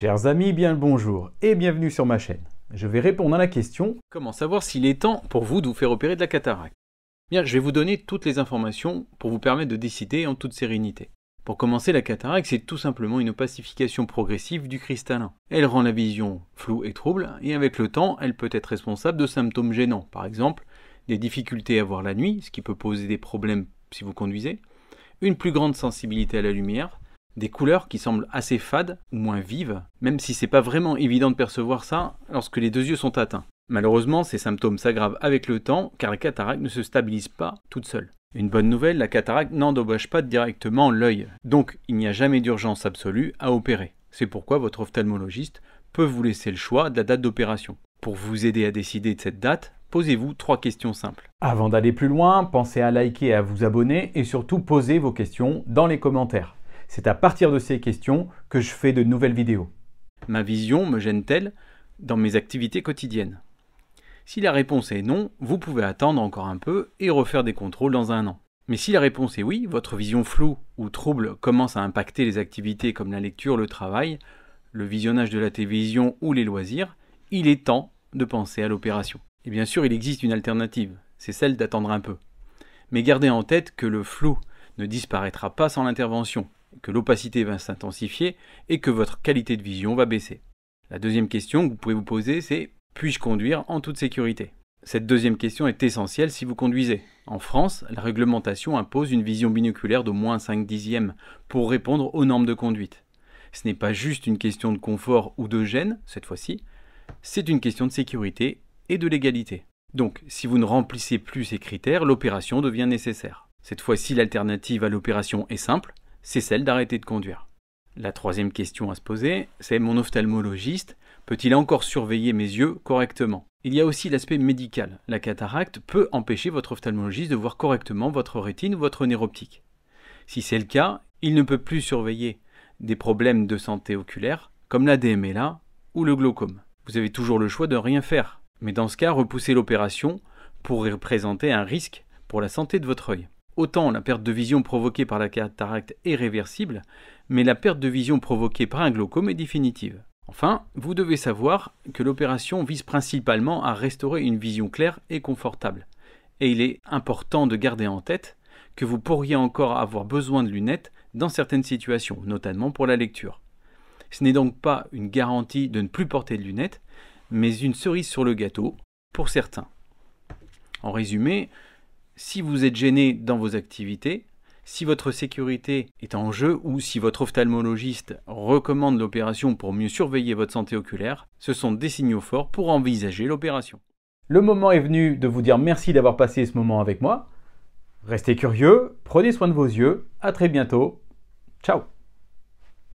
Chers amis, bien le bonjour et bienvenue sur ma chaîne. Je vais répondre à la question Comment savoir s'il est temps pour vous de vous faire opérer de la cataracte Bien, je vais vous donner toutes les informations pour vous permettre de décider en toute sérénité. Pour commencer, la cataracte, c'est tout simplement une opacification progressive du cristallin. Elle rend la vision floue et trouble, et avec le temps, elle peut être responsable de symptômes gênants, par exemple des difficultés à voir la nuit, ce qui peut poser des problèmes si vous conduisez, une plus grande sensibilité à la lumière, des couleurs qui semblent assez fades ou moins vives, même si c'est pas vraiment évident de percevoir ça lorsque les deux yeux sont atteints. Malheureusement, ces symptômes s'aggravent avec le temps car la cataracte ne se stabilise pas toute seule. Une bonne nouvelle, la cataracte n'endobage pas directement l'œil, donc il n'y a jamais d'urgence absolue à opérer. C'est pourquoi votre ophtalmologiste peut vous laisser le choix de la date d'opération. Pour vous aider à décider de cette date, posez-vous trois questions simples. Avant d'aller plus loin, pensez à liker et à vous abonner et surtout posez vos questions dans les commentaires. C'est à partir de ces questions que je fais de nouvelles vidéos. Ma vision me gêne-t-elle dans mes activités quotidiennes Si la réponse est non, vous pouvez attendre encore un peu et refaire des contrôles dans un an. Mais si la réponse est oui, votre vision floue ou trouble commence à impacter les activités comme la lecture, le travail, le visionnage de la télévision ou les loisirs, il est temps de penser à l'opération. Et bien sûr, il existe une alternative, c'est celle d'attendre un peu. Mais gardez en tête que le flou ne disparaîtra pas sans l'intervention que l'opacité va s'intensifier et que votre qualité de vision va baisser. La deuxième question que vous pouvez vous poser, c'est puis-je conduire en toute sécurité Cette deuxième question est essentielle si vous conduisez. En France, la réglementation impose une vision binoculaire de moins 5 dixièmes pour répondre aux normes de conduite. Ce n'est pas juste une question de confort ou de gêne, cette fois-ci, c'est une question de sécurité et de légalité. Donc, si vous ne remplissez plus ces critères, l'opération devient nécessaire. Cette fois-ci, l'alternative à l'opération est simple, c'est celle d'arrêter de conduire. La troisième question à se poser, c'est mon ophtalmologiste peut-il encore surveiller mes yeux correctement Il y a aussi l'aspect médical. La cataracte peut empêcher votre ophtalmologiste de voir correctement votre rétine ou votre nerf optique. Si c'est le cas, il ne peut plus surveiller des problèmes de santé oculaire comme la DMLA ou le glaucome. Vous avez toujours le choix de rien faire, mais dans ce cas, repousser l'opération pourrait représenter un risque pour la santé de votre œil. Autant la perte de vision provoquée par la cataracte est réversible, mais la perte de vision provoquée par un glaucome est définitive. Enfin, vous devez savoir que l'opération vise principalement à restaurer une vision claire et confortable. Et il est important de garder en tête que vous pourriez encore avoir besoin de lunettes dans certaines situations, notamment pour la lecture. Ce n'est donc pas une garantie de ne plus porter de lunettes, mais une cerise sur le gâteau pour certains. En résumé, si vous êtes gêné dans vos activités, si votre sécurité est en jeu ou si votre ophtalmologiste recommande l'opération pour mieux surveiller votre santé oculaire, ce sont des signaux forts pour envisager l'opération. Le moment est venu de vous dire merci d'avoir passé ce moment avec moi. Restez curieux, prenez soin de vos yeux, à très bientôt. Ciao